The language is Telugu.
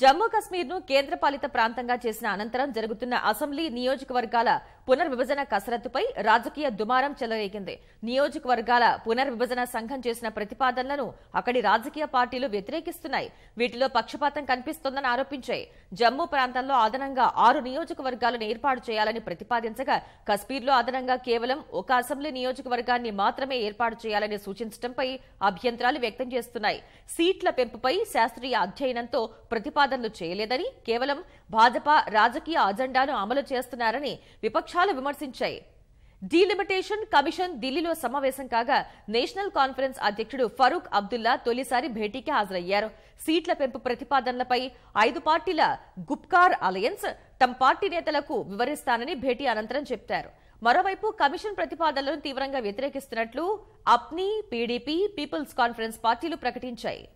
జమ్మూ కశ్మీర్ను కేంద్రపాలిత ప్రాంతంగా చేసిన అనంతరం జరుగుతున్న అసెంబ్లీ నియోజకవర్గాల పునర్విభజన కసరత్తుపై రాజకీయ దుమారం చెలరేగింది నియోజకవర్గాల పునర్విభజన సంఘం చేసిన ప్రతిపాదనలను అక్కడి రాజకీయ పార్టీలు వ్యతిరేకిస్తున్నాయి వీటిలో పక్షపాతం కనిపిస్తోందని ఆరోపించాయి జమ్మూ ప్రాంతంలో అదనంగా ఆరు నియోజకవర్గాలను ఏర్పాటు చేయాలని ప్రతిపాదించగా కశ్మీర్లో అదనంగా కేవలం ఒక అసెంబ్లీ నియోజకవర్గాన్ని మాత్రమే ఏర్పాటు చేయాలని సూచించడంపై అభ్యంతరాలు వ్యక్తం చేస్తున్నాయి సీట్ల పెంపుపై శాస్త్రీయ అధ్యయనంతో ప్రతిపాదనలు చేయలేదని కేవలం భాజపా రాజకీయ అజెండాను అమలు చేస్తున్నారని విపక్ష విపక్షాలు విమర్శించాయి డీలిమిటేషన్ కమిషన్ ఢిల్లీలో సమావేశం కాగా నేషనల్ కాన్ఫరెన్స్ అధ్యక్షుడు ఫరూక్ అబ్దుల్లా తొలిసారి భేటీకి హాజరయ్యారు సీట్ల పెంపు ప్రతిపాదనలపై ఐదు పార్టీల గుప్కార్ అలయన్స్ తమ పార్టీ నేతలకు వివరిస్తానని భేటీ అనంతరం చెప్పారు మరోవైపు కమిషన్ ప్రతిపాదనలను తీవ్రంగా వ్యతిరేకిస్తున్నట్లు అప్ని పీడీపీ పీపుల్స్ కాన్ఫరెన్స్ పార్టీలు ప్రకటించాయి